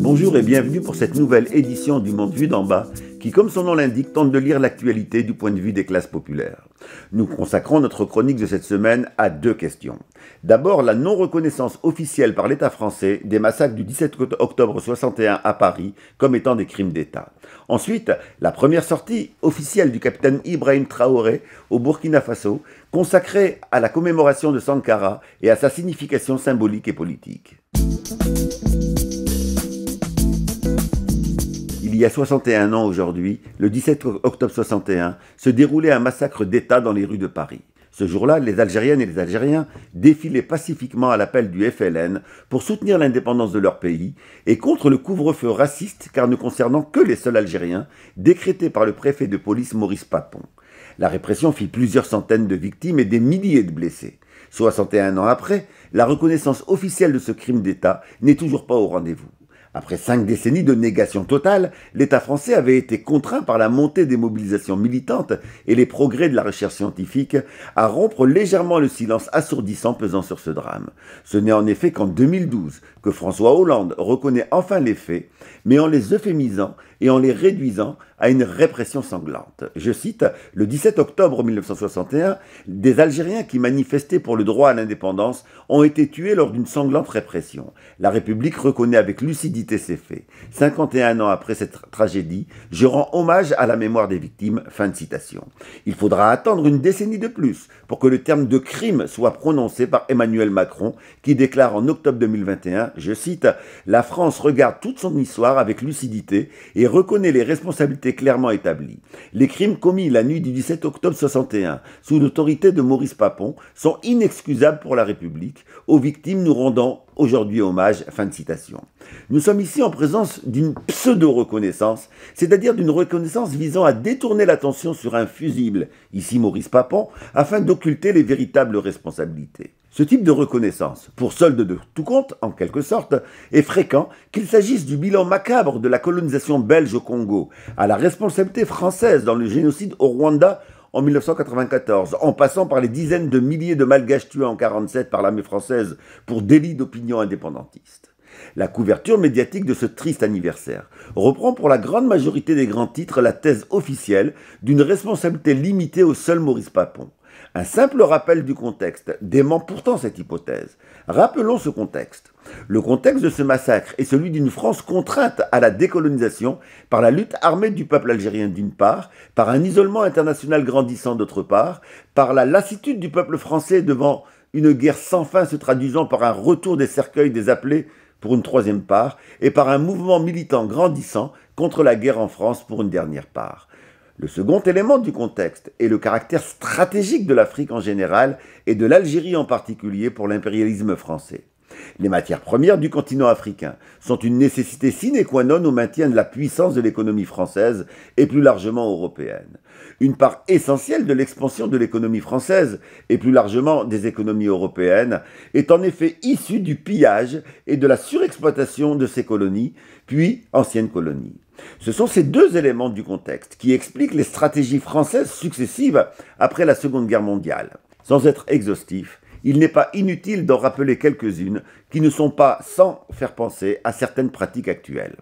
Bonjour et bienvenue pour cette nouvelle édition du Monde Vu d'en bas qui, comme son nom l'indique, tente de lire l'actualité du point de vue des classes populaires. Nous consacrons notre chronique de cette semaine à deux questions. D'abord, la non-reconnaissance officielle par l'État français des massacres du 17 octobre 61 à Paris comme étant des crimes d'État. Ensuite, la première sortie officielle du capitaine Ibrahim Traoré au Burkina Faso consacrée à la commémoration de Sankara et à sa signification symbolique et politique il y a 61 ans aujourd'hui, le 17 octobre 61, se déroulait un massacre d'État dans les rues de Paris. Ce jour-là, les Algériennes et les Algériens défilaient pacifiquement à l'appel du FLN pour soutenir l'indépendance de leur pays et contre le couvre-feu raciste car ne concernant que les seuls Algériens, décrété par le préfet de police Maurice Papon. La répression fit plusieurs centaines de victimes et des milliers de blessés. 61 ans après, la reconnaissance officielle de ce crime d'État n'est toujours pas au rendez-vous. Après cinq décennies de négation totale, l'État français avait été contraint par la montée des mobilisations militantes et les progrès de la recherche scientifique à rompre légèrement le silence assourdissant pesant sur ce drame. Ce n'est en effet qu'en 2012 que François Hollande reconnaît enfin les faits, mais en les euphémisant et en les réduisant à une répression sanglante. Je cite, le 17 octobre 1961, des Algériens qui manifestaient pour le droit à l'indépendance ont été tués lors d'une sanglante répression. La République reconnaît avec lucidité ces faits. 51 ans après cette tragédie, je rends hommage à la mémoire des victimes. Fin de citation. Il faudra attendre une décennie de plus pour que le terme de crime soit prononcé par Emmanuel Macron, qui déclare en octobre 2021, je cite, La France regarde toute son histoire avec lucidité et reconnaît les responsabilités clairement établies. Les crimes commis la nuit du 17 octobre 61 sous l'autorité de Maurice Papon sont inexcusables pour la République, aux victimes nous rendant aujourd'hui hommage. Fin de citation. Nous sommes ici en présence d'une pseudo-reconnaissance, c'est-à-dire d'une reconnaissance visant à détourner l'attention sur un fusible, ici Maurice Papon, afin d'occulter les véritables responsabilités. Ce type de reconnaissance, pour solde de tout compte en quelque sorte, est fréquent, qu'il s'agisse du bilan macabre de la colonisation belge au Congo, à la responsabilité française dans le génocide au Rwanda en 1994, en passant par les dizaines de milliers de Malgaches tués en 1947 par l'armée française pour délit d'opinion indépendantiste. La couverture médiatique de ce triste anniversaire reprend pour la grande majorité des grands titres la thèse officielle d'une responsabilité limitée au seul Maurice Papon. Un simple rappel du contexte dément pourtant cette hypothèse. Rappelons ce contexte. Le contexte de ce massacre est celui d'une France contrainte à la décolonisation par la lutte armée du peuple algérien d'une part, par un isolement international grandissant d'autre part, par la lassitude du peuple français devant une guerre sans fin se traduisant par un retour des cercueils des appelés pour une troisième part, et par un mouvement militant grandissant contre la guerre en France pour une dernière part. Le second élément du contexte est le caractère stratégique de l'Afrique en général et de l'Algérie en particulier pour l'impérialisme français. Les matières premières du continent africain sont une nécessité sine qua non au maintien de la puissance de l'économie française et plus largement européenne. Une part essentielle de l'expansion de l'économie française et plus largement des économies européennes est en effet issue du pillage et de la surexploitation de ces colonies, puis anciennes colonies. Ce sont ces deux éléments du contexte qui expliquent les stratégies françaises successives après la Seconde Guerre mondiale. Sans être exhaustif, il n'est pas inutile d'en rappeler quelques-unes qui ne sont pas sans faire penser à certaines pratiques actuelles.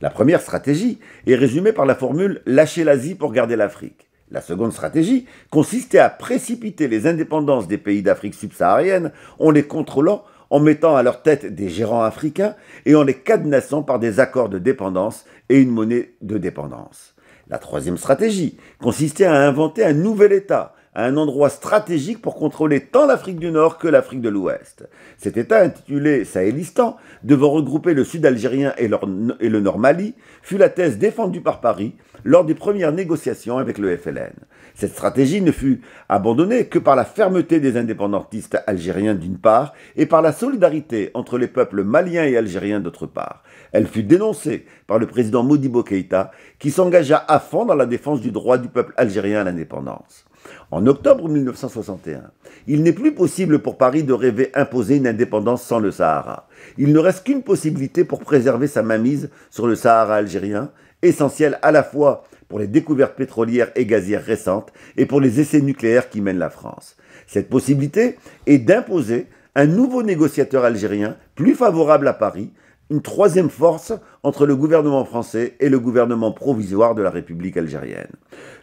La première stratégie est résumée par la formule lâcher l'Asie pour garder l'Afrique. La seconde stratégie consistait à précipiter les indépendances des pays d'Afrique subsaharienne en les contrôlant, en mettant à leur tête des gérants africains et en les cadenassant par des accords de dépendance et une monnaie de dépendance. La troisième stratégie consistait à inventer un nouvel État un endroit stratégique pour contrôler tant l'Afrique du Nord que l'Afrique de l'Ouest. Cet État, intitulé Sahelistan, devant regrouper le Sud algérien et, le Nord Mali, fut la thèse défendue par Paris lors des premières négociations avec le FLN. Cette stratégie ne fut abandonnée que par la fermeté des indépendantistes algériens d'une part et par la solidarité entre les peuples maliens et algériens d'autre part. Elle fut dénoncée par le président Modibo Keïta qui s'engagea à fond dans la défense du droit du peuple algérien à l'indépendance. En octobre 1961, il n'est plus possible pour Paris de rêver imposer une indépendance sans le Sahara. Il ne reste qu'une possibilité pour préserver sa mainmise sur le Sahara algérien, essentielle à la fois pour les découvertes pétrolières et gazières récentes et pour les essais nucléaires qui mènent la France. Cette possibilité est d'imposer un nouveau négociateur algérien plus favorable à Paris une troisième force entre le gouvernement français et le gouvernement provisoire de la République algérienne.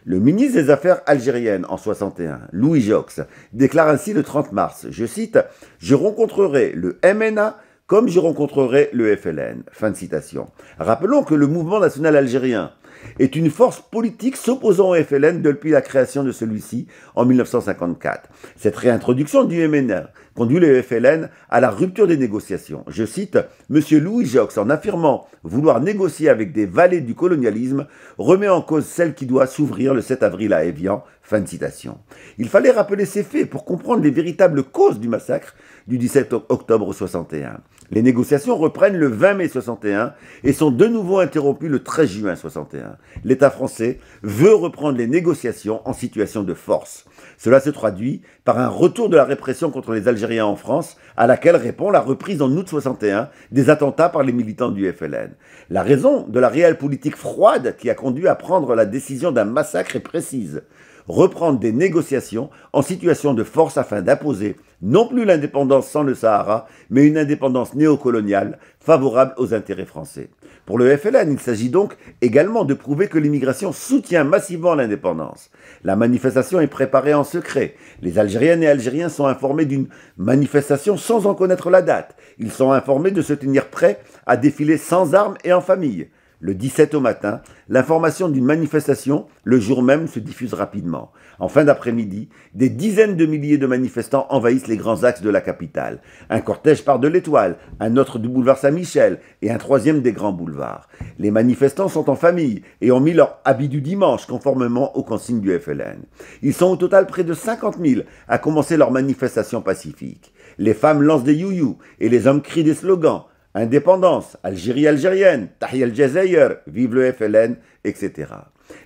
Le ministre des Affaires algériennes en 61, Louis Jox, déclare ainsi le 30 mars, je cite, Je rencontrerai le MNA comme je rencontrerai le FLN. Fin de citation. Rappelons que le mouvement national algérien est une force politique s'opposant au FLN depuis la création de celui-ci en 1954. Cette réintroduction du MNA conduit les FLN à la rupture des négociations. Je cite Monsieur Louis Jox, en affirmant vouloir négocier avec des valets du colonialisme, remet en cause celle qui doit s'ouvrir le 7 avril à Evian. Fin de citation. Il fallait rappeler ces faits pour comprendre les véritables causes du massacre du 17 octobre 61. Les négociations reprennent le 20 mai 61 et sont de nouveau interrompues le 13 juin 61. L'État français veut reprendre les négociations en situation de force. Cela se traduit par un retour de la répression contre les Algériens en France, à laquelle répond la reprise en août 61 des attentats par les militants du FLN. La raison de la réelle politique froide qui a conduit à prendre la décision d'un massacre est précise reprendre des négociations en situation de force afin d'imposer non plus l'indépendance sans le Sahara, mais une indépendance néocoloniale favorable aux intérêts français. Pour le FLN, il s'agit donc également de prouver que l'immigration soutient massivement l'indépendance. La manifestation est préparée en secret. Les Algériennes et Algériens sont informés d'une manifestation sans en connaître la date. Ils sont informés de se tenir prêts à défiler sans armes et en famille le 17 au matin, l'information d'une manifestation le jour même se diffuse rapidement. En fin d'après-midi, des dizaines de milliers de manifestants envahissent les grands axes de la capitale. Un cortège part de l'Étoile, un autre du boulevard Saint-Michel et un troisième des grands boulevards. Les manifestants sont en famille et ont mis leur habit du dimanche conformément aux consignes du FLN. Ils sont au total près de 50 000 à commencer leur manifestation pacifique. Les femmes lancent des you et les hommes crient des slogans. Indépendance, Algérie algérienne, Tahiel al vive le FLN, etc.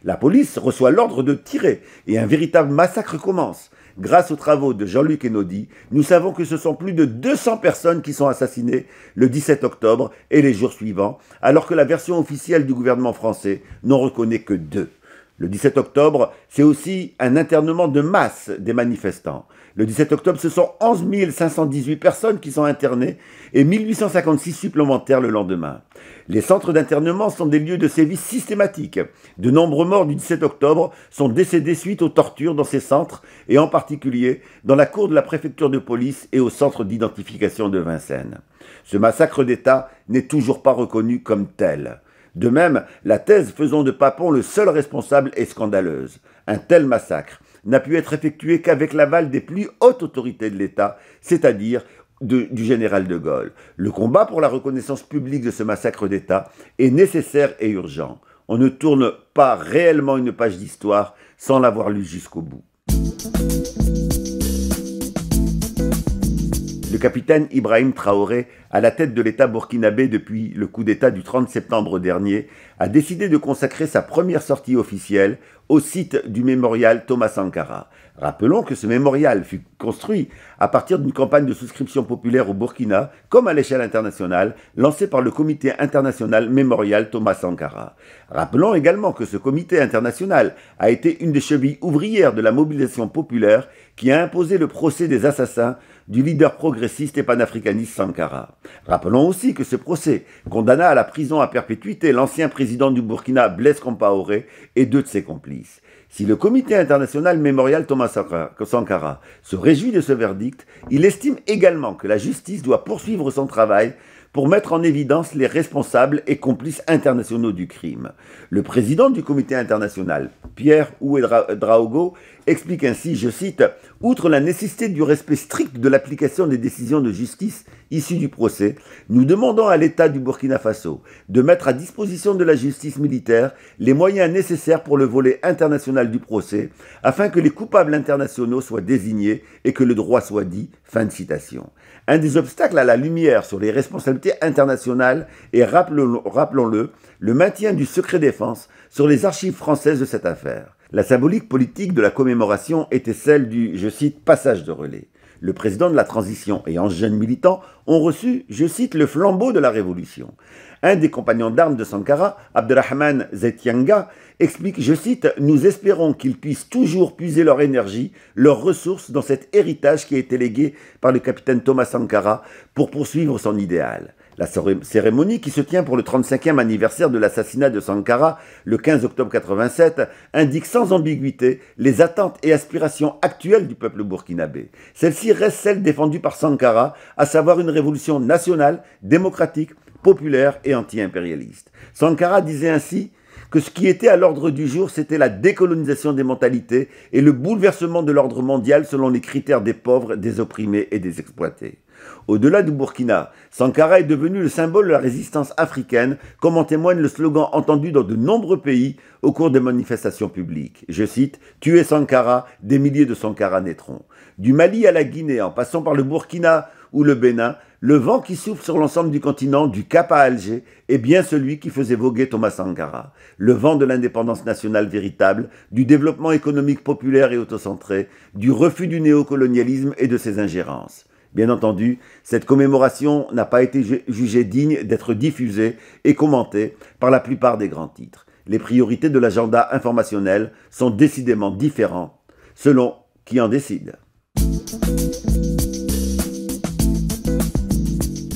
La police reçoit l'ordre de tirer et un véritable massacre commence. Grâce aux travaux de Jean-Luc Enodi, nous savons que ce sont plus de 200 personnes qui sont assassinées le 17 octobre et les jours suivants, alors que la version officielle du gouvernement français n'en reconnaît que deux. Le 17 octobre, c'est aussi un internement de masse des manifestants. Le 17 octobre, ce sont 11 518 personnes qui sont internées et 1856 supplémentaires le lendemain. Les centres d'internement sont des lieux de sévices systématiques. De nombreux morts du 17 octobre sont décédés suite aux tortures dans ces centres et en particulier dans la cour de la préfecture de police et au centre d'identification de Vincennes. Ce massacre d'État n'est toujours pas reconnu comme tel. De même, la thèse faisant de Papon le seul responsable est scandaleuse. Un tel massacre n'a pu être effectué qu'avec l'aval des plus hautes autorités de l'État, c'est-à-dire du général de Gaulle. Le combat pour la reconnaissance publique de ce massacre d'État est nécessaire et urgent. On ne tourne pas réellement une page d'histoire sans l'avoir lue jusqu'au bout le capitaine Ibrahim Traoré, à la tête de l'État burkinabé depuis le coup d'État du 30 septembre dernier, a décidé de consacrer sa première sortie officielle au site du mémorial Thomas Sankara. Rappelons que ce mémorial fut construit à partir d'une campagne de souscription populaire au Burkina, comme à l'échelle internationale, lancée par le Comité international mémorial Thomas Sankara. Rappelons également que ce comité international a été une des chevilles ouvrières de la mobilisation populaire qui a imposé le procès des assassins du leader progressiste et panafricaniste Sankara. Rappelons aussi que ce procès condamna à la prison à perpétuité l'ancien président du Burkina Blaise Compaoré et deux de ses complices. Si le comité international mémorial Thomas Sankara se réjouit de ce verdict, il estime également que la justice doit poursuivre son travail pour mettre en évidence les responsables et complices internationaux du crime. Le président du comité international, Pierre Ouedraogo, explique ainsi, je cite, Outre la nécessité du respect strict de l'application des décisions de justice issues du procès, nous demandons à l'État du Burkina Faso de mettre à disposition de la justice militaire les moyens nécessaires pour le volet international du procès, afin que les coupables internationaux soient désignés et que le droit soit dit. Fin de citation. Un des obstacles à la lumière sur les responsabilités internationales est, rappelons-le, le maintien du secret défense sur les archives françaises de cette affaire. La symbolique politique de la commémoration était celle du, je cite, passage de relais. Le président de la transition et un jeune militant ont reçu, je cite, le flambeau de la révolution. Un des compagnons d'armes de Sankara, Abdelrahman Zetianga, explique, je cite, Nous espérons qu'ils puissent toujours puiser leur énergie, leurs ressources dans cet héritage qui a été légué par le capitaine Thomas Sankara pour poursuivre son idéal. La cérémonie qui se tient pour le 35e anniversaire de l'assassinat de Sankara le 15 octobre 87 indique sans ambiguïté les attentes et aspirations actuelles du peuple burkinabé. Celle-ci reste celle défendue par Sankara, à savoir une révolution nationale, démocratique, populaire et anti-impérialiste. Sankara disait ainsi que ce qui était à l'ordre du jour, c'était la décolonisation des mentalités et le bouleversement de l'ordre mondial selon les critères des pauvres, des opprimés et des exploités. Au-delà du Burkina, Sankara est devenu le symbole de la résistance africaine, comme en témoigne le slogan entendu dans de nombreux pays au cours des manifestations publiques. Je cite Tuez Sankara, des milliers de Sankara naîtront. Du Mali à la Guinée, en passant par le Burkina ou le Bénin, le vent qui souffle sur l'ensemble du continent, du Cap à Alger, est bien celui qui faisait voguer Thomas Sankara. Le vent de l'indépendance nationale véritable, du développement économique populaire et autocentré, du refus du néocolonialisme et de ses ingérences. Bien entendu, cette commémoration n'a pas été jugée digne d'être diffusée et commentée par la plupart des grands titres. Les priorités de l'agenda informationnel sont décidément différentes selon qui en décide.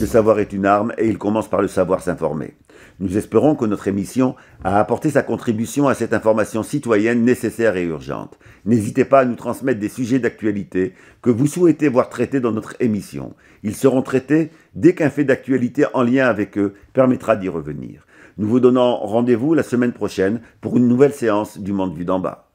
Le savoir est une arme et il commence par le savoir s'informer. Nous espérons que notre émission a apporté sa contribution à cette information citoyenne nécessaire et urgente. N'hésitez pas à nous transmettre des sujets d'actualité que vous souhaitez voir traités dans notre émission. Ils seront traités dès qu'un fait d'actualité en lien avec eux permettra d'y revenir. Nous vous donnons rendez-vous la semaine prochaine pour une nouvelle séance du Monde vu d'en bas.